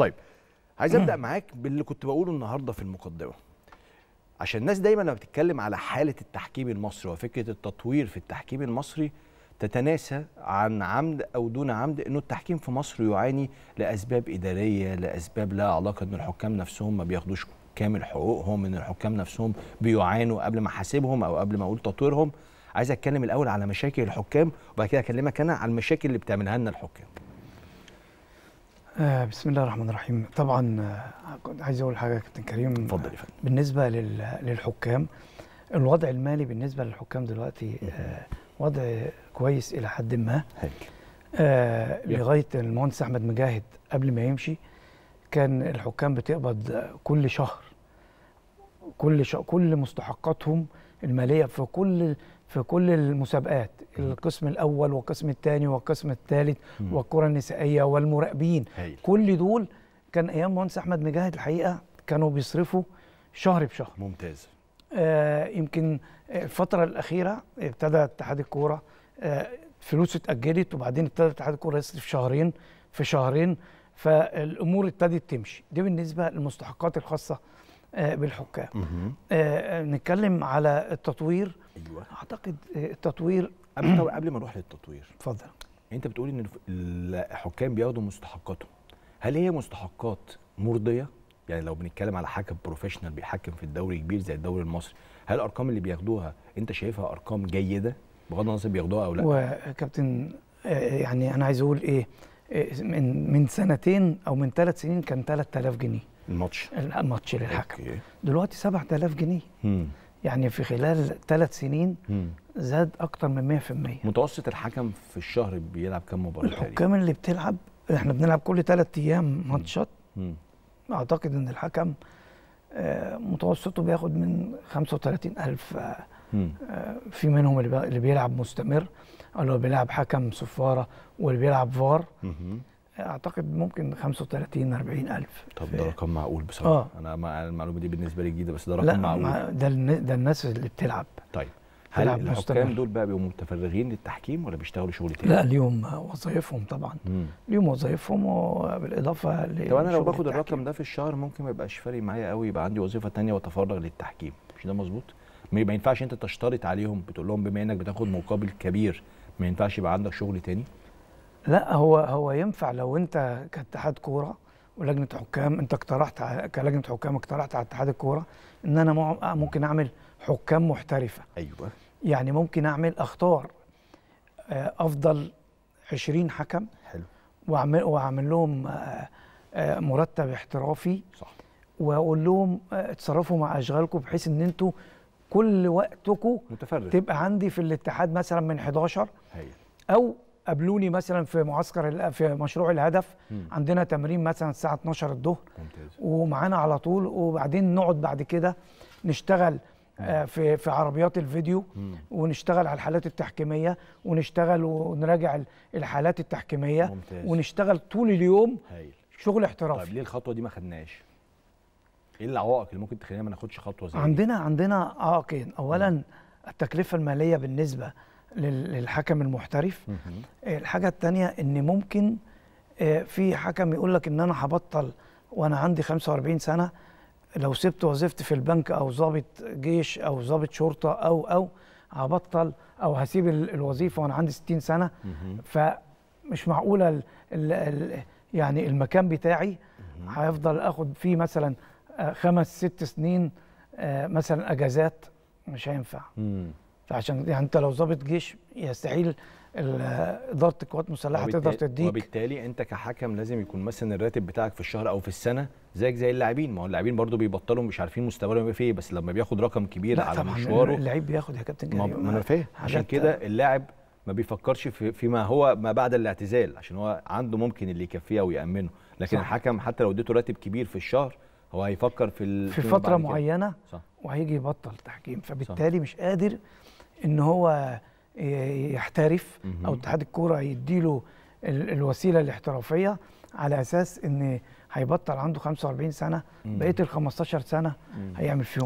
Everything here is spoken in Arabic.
طيب عايز ابدا معاك باللي كنت بقوله النهارده في المقدمه عشان الناس دايما لما بتتكلم على حاله التحكيم المصري وفكره التطوير في التحكيم المصري تتناسى عن عمد او دون عمد انه التحكيم في مصر يعاني لاسباب اداريه لاسباب لها علاقه ان الحكام نفسهم ما بياخدوش كامل حقوقهم ان الحكام نفسهم بيعانوا قبل ما احاسبهم او قبل ما اقول تطويرهم عايز اتكلم الاول على مشاكل الحكام وبعد كده اكلمك انا على المشاكل اللي بتعملها لنا الحكام آه، بسم الله الرحمن الرحيم طبعا كنت آه، عايز اقول حاجه يا كابتن كريم اتفضل يا فندم بالنسبه للحكام الوضع المالي بالنسبه للحكام دلوقتي آه، وضع كويس الى حد ما لغايه المهندس احمد مجاهد قبل ما يمشي كان الحكام بتقبض كل شهر كل شهر كل مستحقاتهم الماليه في كل في كل المسابقات القسم الاول والقسم الثاني والقسم الثالث والكره النسائيه والمراقبين كل دول كان ايام مهندس احمد مجاهد الحقيقه كانوا بيصرفوا شهر بشهر ممتاز آه يمكن الفتره الاخيره ابتدى اتحاد الكوره آه فلوسه اتاجلت وبعدين ابتدى اتحاد الكوره يصرف شهرين في شهرين فالامور ابتدت تمشي دي بالنسبه للمستحقات الخاصه آه، بالحكام آه، آه، نتكلم على التطوير أيوة. اعتقد التطوير قبل قبل ما نروح للتطوير اتفضل يعني انت بتقول ان الحكام بياخدوا مستحقاتهم هل هي مستحقات مرضيه يعني لو بنتكلم على حكم بروفيشنال بيحكم في الدوري كبير زي الدوري المصري هل الارقام اللي بياخدوها انت شايفها ارقام جيده بغض النظر بياخدوها او لا وكابتن آه، آه، يعني انا عايز اقول ايه آه، من من سنتين او من ثلاث سنين كان 3000 جنيه الماتش الماتش للحكم أوكي. دلوقتي 7000 جنيه مم. يعني في خلال ثلاث سنين مم. زاد اكتر من 100% متوسط الحكم في الشهر بيلعب كام مباراه الحكام اللي بتلعب احنا بنلعب كل ثلاث ايام ماتشات اعتقد ان الحكم آه، متوسطه بياخد من 35000 آه، آه، في منهم اللي بيلعب مستمر او اللي بيلعب حكم صفاره واللي بيلعب فار اعتقد ممكن 35 40 الف طب ده رقم معقول بصراحه آه. انا المعلومه دي بالنسبه لي جديده بس ده رقم لا معقول ده ده الناس اللي بتلعب طيب هل الحكام دول بقى بيبقوا متفرغين للتحكيم ولا بيشتغلوا شغل تاني؟ لا ليهم وظائفهم طبعا ليهم وظائفهم وبالاضافه ل طب انا لو باخد الرقم ده في الشهر ممكن ما يبقاش فارق معايا قوي يبقى عندي وظيفه تانية واتفرغ للتحكيم مش ده مظبوط؟ ما ينفعش انت تشترط عليهم بتقول لهم بما انك بتاخد مقابل كبير ما ينفعش يبقى عندك شغل تاني؟ لا هو هو ينفع لو انت كاتحاد كوره ولجنه حكام انت اقترحت كلجنه حكام اقترحت على اتحاد الكوره ان انا ممكن اعمل حكام محترفه ايوه يعني ممكن اعمل اختار آه، افضل 20 حكم حلو واعمل واعمل لهم آه، آه، مرتب احترافي صح واقول لهم اتصرفوا مع اشغالكم بحيث ان انتوا كل وقتكم متفرغ تبقى عندي في الاتحاد مثلا من 11 هي. او قابلوني مثلا في معسكر في مشروع الهدف م. عندنا تمرين مثلا الساعه 12 الظهر ومعانا على طول وبعدين نقعد بعد كده نشتغل آه، في في عربيات الفيديو ونشتغل على الحالات التحكيميه ونشتغل ونراجع الحالات التحكيميه ممتاز. ونشتغل طول اليوم هايل. شغل احترافي طيب ليه الخطوه دي ما خدناش ايه العوائق اللي ممكن تخلينا ما ناخدش خطوه زي عندنا دي؟ عندنا عائقين آه، اولا مم. التكلفه الماليه بالنسبه للحكم المحترف مم. الحاجه الثانيه ان ممكن آه، في حكم يقول لك ان انا هبطل وانا عندي 45 سنه لو سبت وظيفتي في البنك او ظابط جيش او ظابط شرطه او او هبطل او هسيب الوظيفه وانا عندي 60 سنه فمش معقوله الـ الـ الـ يعني المكان بتاعي هيفضل اخد فيه مثلا آه، خمس ست سنين آه، مثلا اجازات مش هينفع عشان يعني انت لو ظابط جيش يستحيل اداره القوات المسلحه تقدر تديك وبالتالي انت كحكم لازم يكون مثلا الراتب بتاعك في الشهر او في السنه زيك زي اللاعبين ما هو اللاعبين برضو بيبطلوا مش عارفين مستواهم يبقى فيه إيه، بس لما بياخد رقم كبير لا على مشواره اللعيب بياخد يا كابتن ما, ما انا فاهم عشان كده اللاعب ما بيفكرش في فيما هو ما بعد الاعتزال عشان هو عنده ممكن اللي يكفيه او يامنه لكن صح. الحكم حتى لو اديته راتب كبير في الشهر هو هيفكر في في فتره معينه صح. وهيجي يبطل تحكيم فبالتالي صح. مش قادر ان هو يحترف او اتحاد الكوره يديله الوسيله الاحترافيه على اساس ان هيبطل عنده 45 سنه بقيه ال 15 سنه هيعمل فيهم